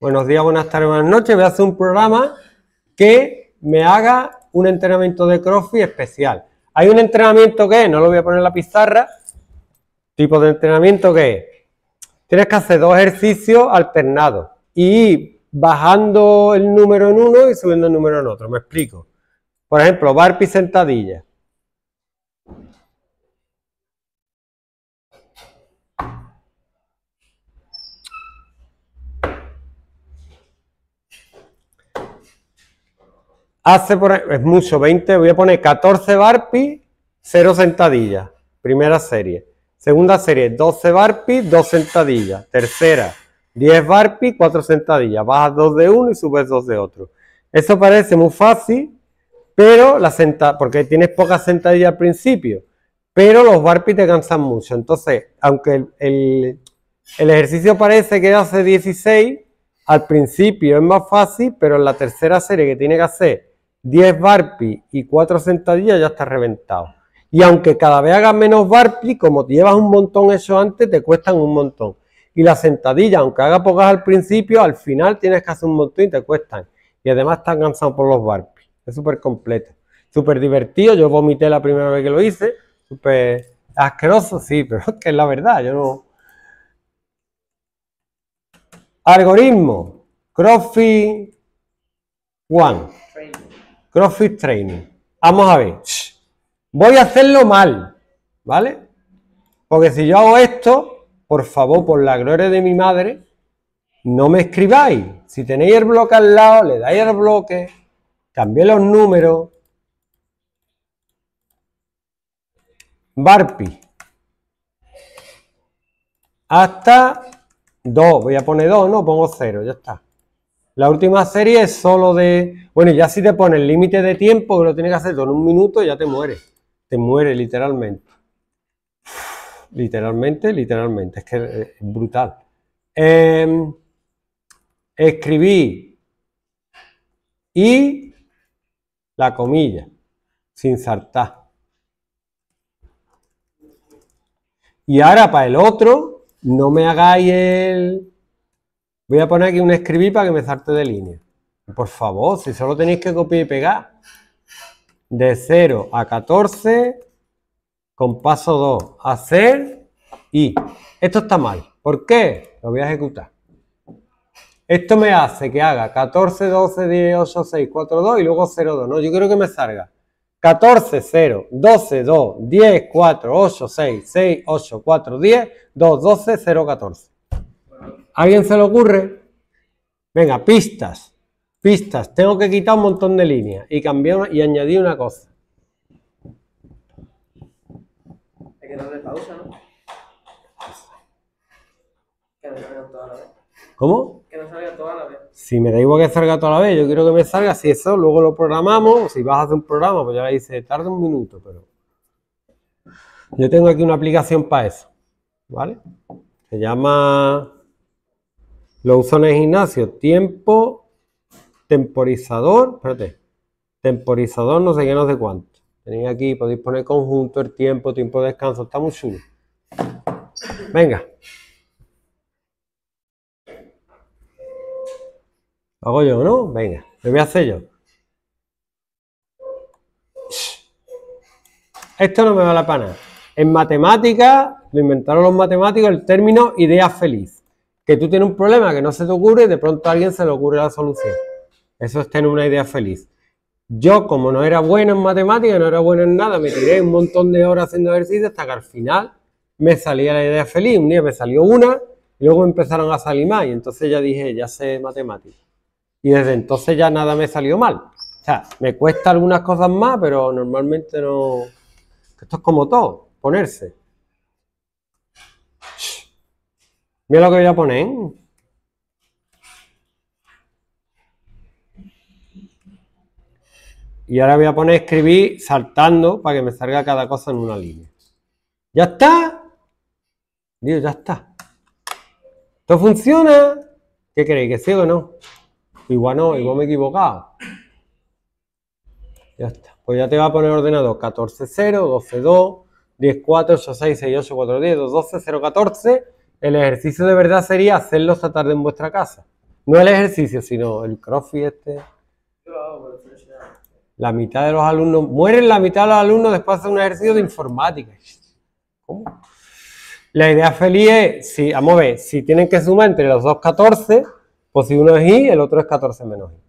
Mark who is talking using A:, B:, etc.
A: buenos días, buenas tardes, buenas noches, voy a hacer un programa que me haga un entrenamiento de CrossFit especial. Hay un entrenamiento que, no lo voy a poner en la pizarra, tipo de entrenamiento que es, tienes que hacer dos ejercicios alternados y bajando el número en uno y subiendo el número en otro, me explico. Por ejemplo, barpi sentadilla. hace, por, es mucho, 20, voy a poner 14 barpi, 0 sentadillas, primera serie. Segunda serie, 12 barpi, 2 sentadillas. Tercera, 10 barpi, 4 sentadillas. Bajas 2 de uno y subes 2 de otro. Eso parece muy fácil, pero la senta, porque tienes pocas sentadillas al principio, pero los barpi te cansan mucho. Entonces, aunque el, el ejercicio parece que hace 16, al principio es más fácil, pero en la tercera serie que tiene que hacer 10 barpi y 4 sentadillas ya está reventado. Y aunque cada vez hagas menos barpi, como llevas un montón eso antes, te cuestan un montón. Y las sentadillas, aunque hagas pocas al principio, al final tienes que hacer un montón y te cuestan. Y además estás cansado por los barpi. Es súper completo. Súper divertido. Yo vomité la primera vez que lo hice. Súper asqueroso, sí, pero es que es la verdad. Yo no. Algoritmo. Crossfit. One. CrossFit Training. Vamos a ver. Voy a hacerlo mal, ¿vale? Porque si yo hago esto, por favor, por la gloria de mi madre, no me escribáis. Si tenéis el bloque al lado, le dais el bloque, cambié los números. Barpi. Hasta 2. Voy a poner 2, no, pongo 0, ya está. La última serie es solo de. Bueno, ya si te pones límite de tiempo, que lo tienes que hacer todo en un minuto, ya te mueres. Te mueres literalmente. Literalmente, literalmente. Es que eh, es brutal. Em, escribí y la comilla, sin saltar. Y ahora para el otro, no me hagáis el Voy a poner aquí un escribir para que me salte de línea. Por favor, si solo tenéis que copiar y pegar. De 0 a 14, con paso 2, hacer y. Esto está mal. ¿Por qué? Lo voy a ejecutar. Esto me hace que haga 14, 12, 10, 8, 6, 4, 2 y luego 0, 2. No, yo quiero que me salga 14, 0, 12, 2, 10, 4, 8, 6, 6, 8, 4, 10, 2, 12, 0, 14 alguien se le ocurre? Venga, pistas. Pistas. Tengo que quitar un montón de líneas y cambiar y añadir una cosa. Hay que darle pausa, ¿no? Que no salga toda la vez. ¿Cómo? Que no salga toda la vez. Si me da igual que salga toda la vez, yo quiero que me salga. Si eso, luego lo programamos. Si vas a hacer un programa, pues ya le dice, tarda un minuto, pero. Yo tengo aquí una aplicación para eso. ¿Vale? Se llama lo uso en el gimnasio. Tiempo temporizador. Espérate. Temporizador, no sé qué, no sé cuánto. Tenía aquí, podéis poner conjunto, el tiempo, tiempo de descanso. Está muy chulo. Venga. Lo hago yo, ¿no? Venga, lo voy a hacer yo. Esto no me va a la pana. En matemática, lo inventaron los matemáticos, el término idea feliz que tú tienes un problema que no se te ocurre y de pronto a alguien se le ocurre la solución. Eso es tener una idea feliz. Yo, como no era bueno en matemáticas, no era bueno en nada, me tiré un montón de horas haciendo ejercicios hasta que al final me salía la idea feliz. Un día me salió una, y luego empezaron a salir más y entonces ya dije, ya sé matemáticas. Y desde entonces ya nada me salió mal. O sea, me cuesta algunas cosas más, pero normalmente no... Esto es como todo, ponerse. Mira lo que voy a poner. Y ahora voy a poner escribir saltando para que me salga cada cosa en una línea. ¡Ya está! Dios, ya está. ¿Esto funciona? ¿Qué creéis? ¿Que sí o no? Igual no, igual me he equivocado. Ya está. Pues ya te va a poner ordenado 14, 0, 12, 2, 10, 4, 8, 6, 6, 8, 4, 10, 2, 12, 0, 14 el ejercicio de verdad sería hacerlo esta tarde en vuestra casa. No el ejercicio, sino el crossfit este. La mitad de los alumnos, mueren la mitad de los alumnos después de un ejercicio de informática. ¿Cómo? La idea feliz es, si, vamos a ver, si tienen que sumar entre los dos 14, pues si uno es y, el otro es 14 menos i.